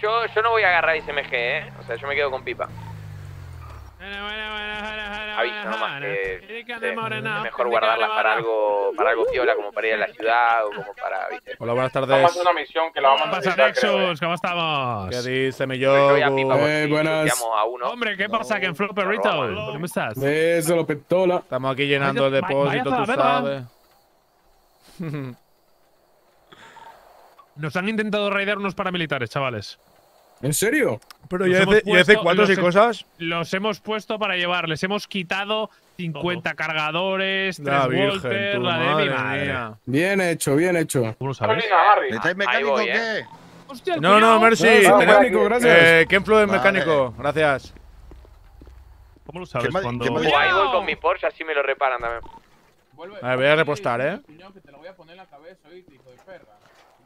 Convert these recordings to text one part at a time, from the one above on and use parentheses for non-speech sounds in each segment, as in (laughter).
Yo, yo no voy a agarrar SMG, ¿eh? O sea, yo me quedo con pipa. Aviso nomás que mejor guardarlas para algo, para algo piola, como para ir a la ciudad o como para, Hola, buenas tardes. Vamos a una misión que la vamos a pasa, Nexus, eh. ¿cómo estamos? ¿Qué dice mi yo? Eh, buenas. Hombre, ¿qué pasa? que en flopper retail ¿Cómo estás? eso lo Petola. Estamos aquí llenando el depósito, tú sabes. (laughs) Nos han intentado raidar unos paramilitares, chavales. ¿En serio? Pero ya hace, puesto, cuántos y cosas. Los hemos puesto para llevar. Les hemos quitado 50 cargadores, 3 volters, la madre. Mía. Bien hecho, bien hecho. ¿Cómo lo sabes? ¿Estáis mecánico o ¿eh? qué? Hostia, no, no, Mercy. No, Eh, ¿Qué influye es mecánico? Gracias. ¿Cómo lo sabes cuando…? voy con mi Porsche, así me lo reparan también. Vuelve, a voy a repostar, ¿eh? que te lo voy a poner en la cabeza, hijo de perra.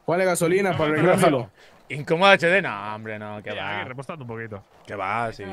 Ponle gasolina no, para arreglárselo. (laughs) Incómodo HD, no, hombre, no, que va. un pues poquito. Que va, sí.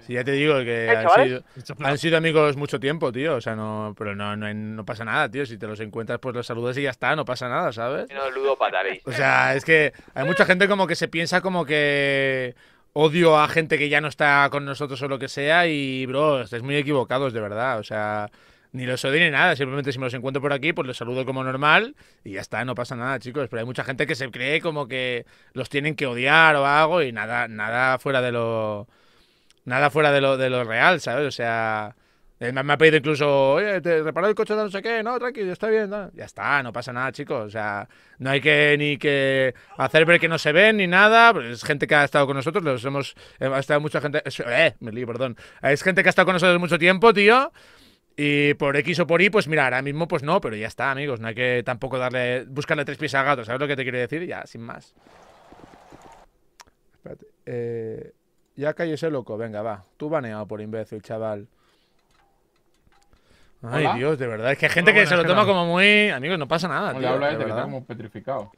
Sí, ya te digo que eh, (laughs) han sido, amigos mucho tiempo, tío. O sea, no, pero no, pasa nada, tío. Si te los encuentras, pues los saludas y ya está, no pasa nada, ¿sabes? No, ludo O sea, es que hay mucha gente como que se piensa como que odio a gente que ya no está con nosotros o lo que sea. Y, bro, estáis muy equivocados, de verdad. O sea, ni los odio ni nada, simplemente si me los encuentro por aquí, pues los saludo como normal y ya está, no pasa nada, chicos. Pero hay mucha gente que se cree como que los tienen que odiar o algo y nada, nada fuera de lo. Nada fuera de lo, de lo real, ¿sabes? O sea. Me ha pedido incluso, oye, te reparo el coche de no sé qué, no, tranquilo, está bien, ya está, no pasa nada, chicos. O sea, no hay que ni que hacer ver que no se ven ni nada. Pues es gente que ha estado con nosotros, los hemos, eh, ha estado mucha gente, eh, me lío, perdón. Es gente que ha estado con nosotros mucho tiempo, tío. Y por X o por Y, pues mira, ahora mismo pues no, pero ya está, amigos. No hay que tampoco darle, buscarle tres pies al gato. ¿Sabes lo que te quiero decir? Ya, sin más. Espérate. Eh, ya ese loco, venga, va. Tú baneado por imbécil, chaval. Ay, Dios, de verdad. Es que hay gente que se lo toma como muy. Amigos, no pasa nada. No le habla de que como petrificado.